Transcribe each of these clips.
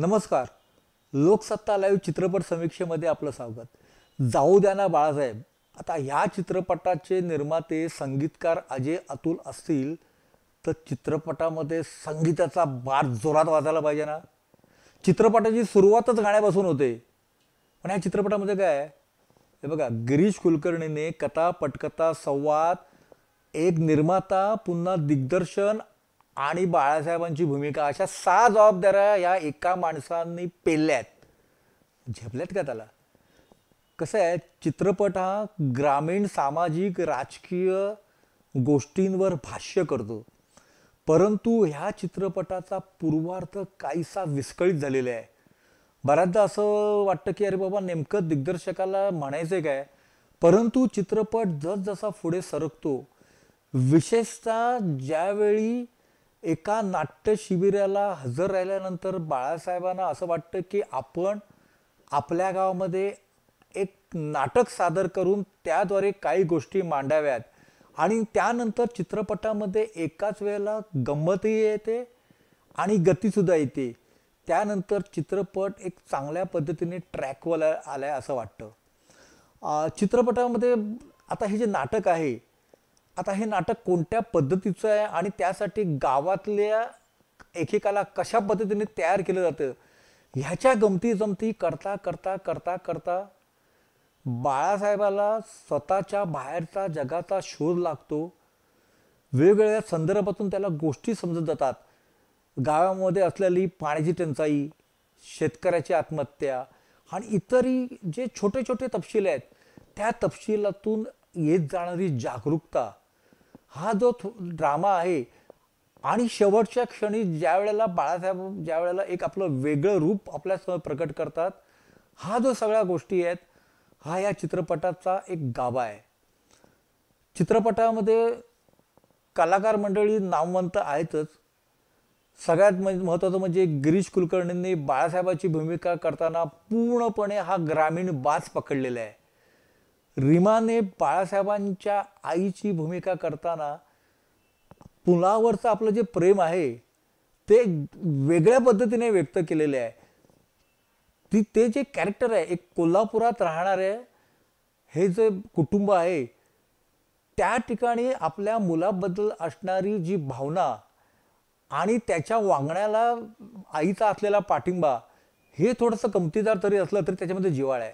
नमस्कार लोकसत्ता लाईव्ह चित्रपट समीक्षेमध्ये आपलं स्वागत जाऊ द्या ना बाळासाहेब आता ह्या चित्रपटाचे निर्माते संगीतकार अजय अतुल असतील तर चित्रपटामध्ये संगीताचा बार जोरात वाजायला पाहिजे ना चित्रपटाची सुरुवातच गाण्यापासून होते पण ह्या चित्रपटामध्ये काय हे बघा गिरीश कुलकर्णीने कथा पटकथा संवाद एक निर्माता पुन्हा दिग्दर्शन आणि बाळासाहेबांची भूमिका अशा सहा जबाबदाऱ्या या एका माणसांनी पेलल्यात झेपल्यात का त्याला कसं आहे चित्रपट हा ग्रामीण सामाजिक राजकीय गोष्टींवर भाष्य करतो परंतु ह्या चित्रपटाचा पूर्वार्थ काहीसा विस्कळीत झालेला आहे बऱ्याचदा असं वाटतं की अरे बाबा नेमकं दिग्दर्शकाला म्हणायचं काय परंतु चित्रपट जसजसा पुढे सरकतो विशेषतः ज्यावेळी एका नाट्य शिबिराला हजर राहिल्यानंतर बाळासाहेबांना असं वाटतं की आपण आपल्या गावामध्ये एक नाटक सादर करून त्याद्वारे काही गोष्टी मांडाव्यात आणि त्यानंतर चित्रपटामध्ये एकाच वेळेला गंमतही येते आणि गतीसुद्धा येते त्यानंतर चित्रपट एक चांगल्या पद्धतीने ट्रॅकवर आलाय असं वाटतं चित्रपटामध्ये आता हे जे नाटक आहे आता हे नाटक कोणत्या पद्धतीचं आहे आणि त्यासाठी गावातल्या एकेकाला कशा पद्धतीने तयार केलं जातं ह्याच्या गमती जमती करता करता करता करता बाळासाहेबाला स्वतःच्या बाहेरचा जगाचा शोध लागतो वेगवेगळ्या संदर्भातून त्याला गोष्टी समजत जातात गावामध्ये असलेली पाण्याची टंचाई शेतकऱ्याची आत्महत्या आणि इतरही जे छोटे छोटे तपशील आहेत त्या तपशिलातून येत जाणारी जागरूकता हा जो ड्रामा आहे आणि शेवटच्या क्षणी ज्या वेळेला बाळासाहेब ज्या वेळेला एक आपलं वेगळं रूप आपल्यासमोर प्रकट करतात हा जो सगळ्या गोष्टी आहेत हा या चित्रपटाचा एक गाभा आहे चित्रपटामध्ये कलाकार मंडळी नामवंत आहेतच सगळ्यात महत्त्वाचं म्हणजे गिरीश कुलकर्णींनी बाळासाहेबाची भूमिका करताना पूर्णपणे हा ग्रामीण बाज पकडलेला आहे रिमाने बाळासाहेबांच्या आईची भूमिका करताना पुलावरचं आपलं जे प्रेम आहे ते वेगळ्या पद्धतीने व्यक्त केलेले आहे ती ते जे कॅरेक्टर आहे एक कोल्हापुरात राहणारे हे जे कुटुंब आहे त्या ठिकाणी आपल्या मुलाबद्दल असणारी जी भावना आणि त्याच्या वागण्याला आईचा असलेला पाठिंबा हे थोडंसं कमतीदार तरी असलं तरी त्याच्यामध्ये जिवाळ आहे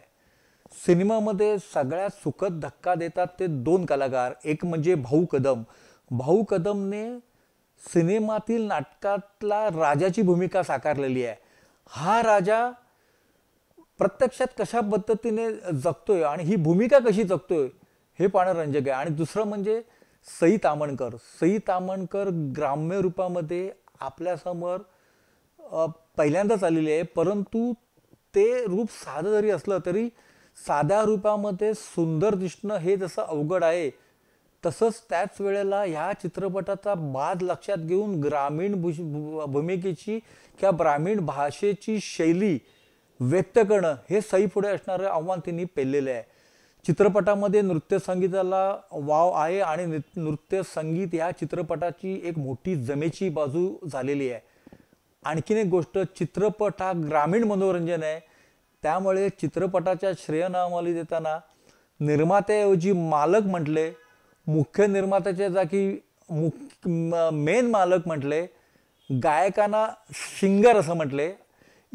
सिनेमामध्ये सगळ्यात सुखद धक्का देतात ते दोन कलाकार एक म्हणजे भाऊ कदम भाऊ कदमने सिनेमातील नाटकातला राजाची भूमिका साकारलेली आहे हा राजा प्रत्यक्षात कशा पद्धतीने जगतोय आणि ही भूमिका कशी जगतोय हे पाहणं रंजक आहे आणि दुसरं म्हणजे सई तामणकर सई तामणकर ग्राम्य रूपामध्ये आपल्यासमोर पहिल्यांदाच आलेली आहे परंतु ते रूप साधं जरी असलं तरी साध्या रूपामध्ये सुंदर दिसणं हे जसं अवघड आहे तसंच त्याच वेळेला ह्या चित्रपटाचा बाद लक्षात घेऊन ग्रामीण भूमिकेची किंवा ग्रामीण भाषेची शैली व्यक्त करणं हे पुढे असणारं आव्हान त्यांनी पेललेलं आहे चित्रपटामध्ये नृत्य संगीताला वाव आहे आणि नृत्य संगीत ह्या चित्रपटाची एक मोठी जमेची बाजू झालेली आहे आणखीन एक गोष्ट चित्रपट हा ग्रामीण मनोरंजन आहे त्यामुळे चित्रपटाच्या श्रेयनामाली देताना निर्मात्याऐवजी मालक म्हटले मुख्य निर्मात्याच्या जागी मुख मेन मालक म्हटले गायकांना सिंगर असं म्हटले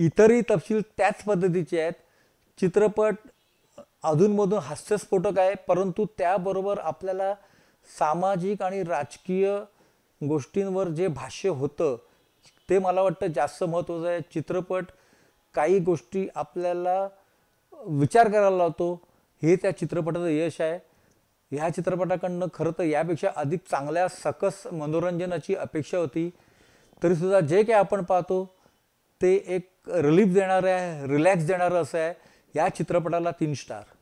इतरही तपशील त्याच पद्धतीचे आहेत चित्रपट अधूनमधून हास्यस्फोटक आहे परंतु त्याबरोबर आपल्याला सामाजिक आणि राजकीय गोष्टींवर जे भाष्य होतं ते मला वाटतं जास्त महत्त्वाचं आहे चित्रपट काही गोष्टी आपल्याला विचार करायला लावतो हे त्या चित्रपटाचं यश आहे ह्या चित्रपटाकडनं खरं तर यापेक्षा अधिक चांगल्या सकस मनोरंजनाची अपेक्षा होती तरीसुद्धा जे काही आपण पाहतो ते एक रिलीफ देणारं आहे रिलॅक्स देणारं असं आहे या चित्रपटाला तीन स्टार